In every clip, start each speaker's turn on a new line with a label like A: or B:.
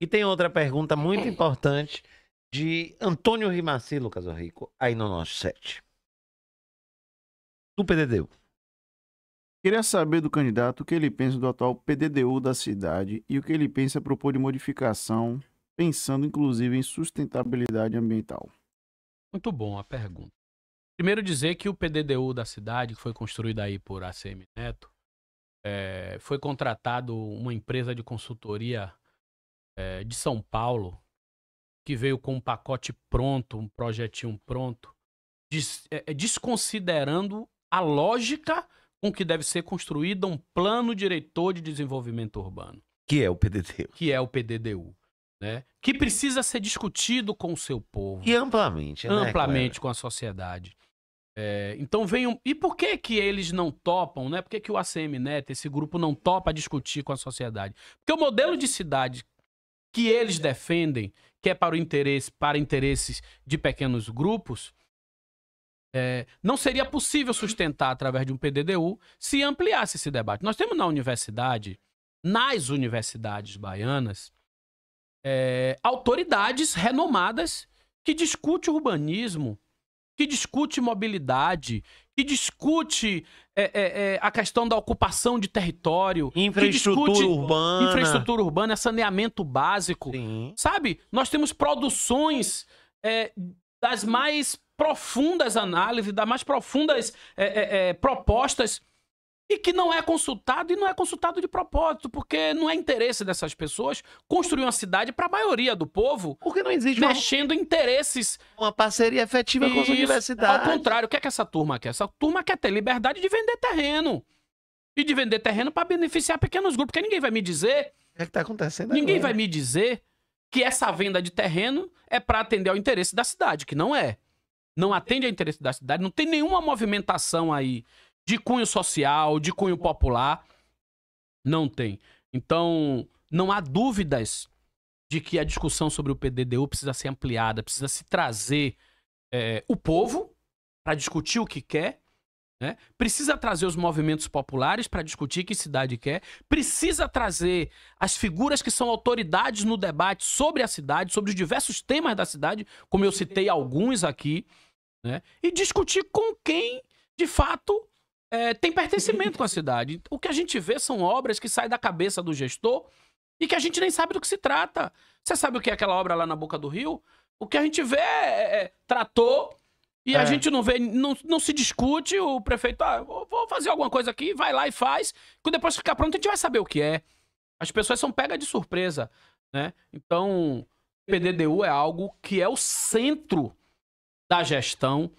A: E tem outra pergunta muito importante de Antônio Rimaci, Lucas Orrico, aí no nosso set. Do PDDU. Queria saber do candidato o que ele pensa do atual PDDU da cidade e o que ele pensa propor de modificação, pensando inclusive em sustentabilidade ambiental. Muito bom a pergunta. Primeiro dizer que o PDDU da cidade, que foi construído aí por ACM Neto, é, foi contratado uma empresa de consultoria é, de São Paulo, que veio com um pacote pronto, um projetinho pronto, des, é, desconsiderando a lógica com que deve ser construído um plano diretor de desenvolvimento urbano. Que é o PDDU. Que é o PDDU. Né? Que precisa ser discutido com o seu povo. E amplamente, né, Amplamente né, com a sociedade. É, então vem um... E por que que eles não topam, né? Por que, que o ACM Neto, esse grupo, não topa discutir com a sociedade? Porque o modelo de cidade que eles defendem, que é para o interesse, para interesses de pequenos grupos, é, não seria possível sustentar através de um PDDU se ampliasse esse debate. Nós temos na universidade, nas universidades baianas, é, autoridades renomadas que discute urbanismo, que discute mobilidade, que discute é, é, é, a questão da ocupação de território, infraestrutura discute, urbana, infraestrutura urbana, saneamento básico, Sim. sabe? Nós temos produções é, das mais profundas análises, das mais profundas é, é, propostas e que não é consultado e não é consultado de propósito, porque não é interesse dessas pessoas construir uma cidade para a maioria do povo. Porque não existe mexendo uma... interesses. Uma parceria efetiva com as universidades. Ao contrário, o que é que essa turma quer? Essa turma quer ter liberdade de vender terreno. E de vender terreno para beneficiar pequenos grupos, porque ninguém vai me dizer. O que é que tá acontecendo Ninguém agora? vai me dizer que essa venda de terreno é para atender ao interesse da cidade, que não é. Não atende ao interesse da cidade, não tem nenhuma movimentação aí de cunho social, de cunho popular. Não tem. Então, não há dúvidas de que a discussão sobre o PDDU precisa ser ampliada, precisa se trazer é, o povo para discutir o que quer, né? precisa trazer os movimentos populares para discutir que cidade quer, precisa trazer as figuras que são autoridades no debate sobre a cidade, sobre os diversos temas da cidade, como eu citei alguns aqui, né? e discutir com quem, de fato, é, tem pertencimento com a cidade. O que a gente vê são obras que saem da cabeça do gestor e que a gente nem sabe do que se trata. Você sabe o que é aquela obra lá na boca do rio? O que a gente vê é, é, é trator e é. a gente não vê, não, não se discute. O prefeito, ah, vou fazer alguma coisa aqui, vai lá e faz. Que depois que ficar pronto, a gente vai saber o que é. As pessoas são pega de surpresa, né? Então, PDDU é algo que é o centro da gestão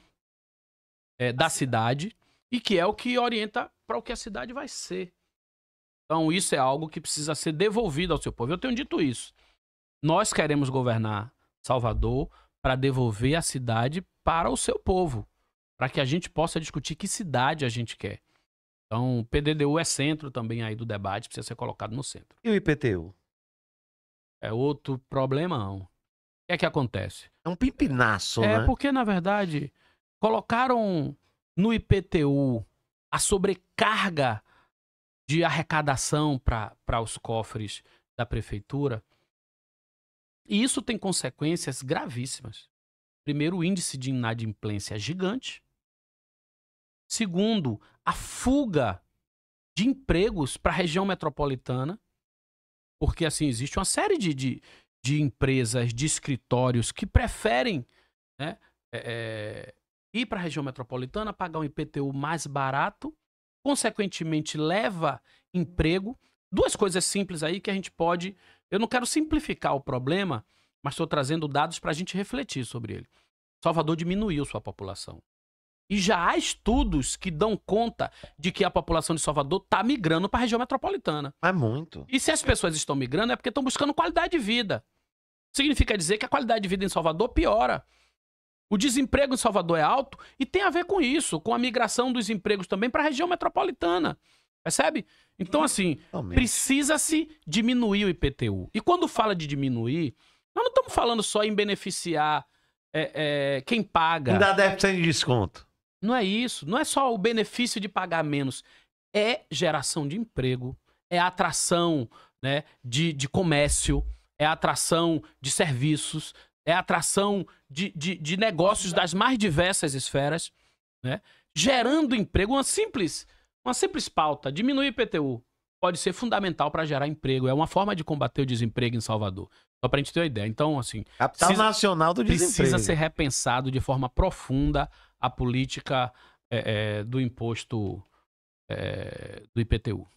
A: é, da assim, cidade e que é o que orienta para o que a cidade vai ser. Então, isso é algo que precisa ser devolvido ao seu povo. Eu tenho dito isso. Nós queremos governar Salvador para devolver a cidade para o seu povo, para que a gente possa discutir que cidade a gente quer. Então, o PDDU é centro também aí do debate, precisa ser colocado no centro. E o IPTU? É outro problemão. O que é que acontece? É um pimpinaço, é, né? É porque, na verdade, colocaram no IPTU a sobrecarga de arrecadação para os cofres da prefeitura. E isso tem consequências gravíssimas. Primeiro, o índice de inadimplência é gigante. Segundo, a fuga de empregos para a região metropolitana, porque assim existe uma série de, de, de empresas, de escritórios que preferem né, é, é ir para a região metropolitana, pagar um IPTU mais barato, consequentemente leva emprego. Duas coisas simples aí que a gente pode. Eu não quero simplificar o problema, mas estou trazendo dados para a gente refletir sobre ele. Salvador diminuiu sua população. E já há estudos que dão conta de que a população de Salvador está migrando para a região metropolitana. É muito. E se as pessoas estão migrando é porque estão buscando qualidade de vida. Significa dizer que a qualidade de vida em Salvador piora. O desemprego em Salvador é alto e tem a ver com isso, com a migração dos empregos também para a região metropolitana. Percebe? Então, uhum. assim, precisa-se diminuir o IPTU. E quando fala de diminuir, nós não estamos falando só em beneficiar é, é, quem paga. Não dá 10% de desconto. Não é isso. Não é só o benefício de pagar menos. É geração de emprego, é atração né, de, de comércio, é atração de serviços, é atração de, de, de negócios das mais diversas esferas, né? gerando emprego. Uma simples, uma simples pauta, diminuir IPTU, pode ser fundamental para gerar emprego. É uma forma de combater o desemprego em Salvador. Só para a gente ter uma ideia. Então, assim. Capital precisa, nacional do desemprego. Precisa ser repensado de forma profunda a política é, é, do imposto é, do IPTU.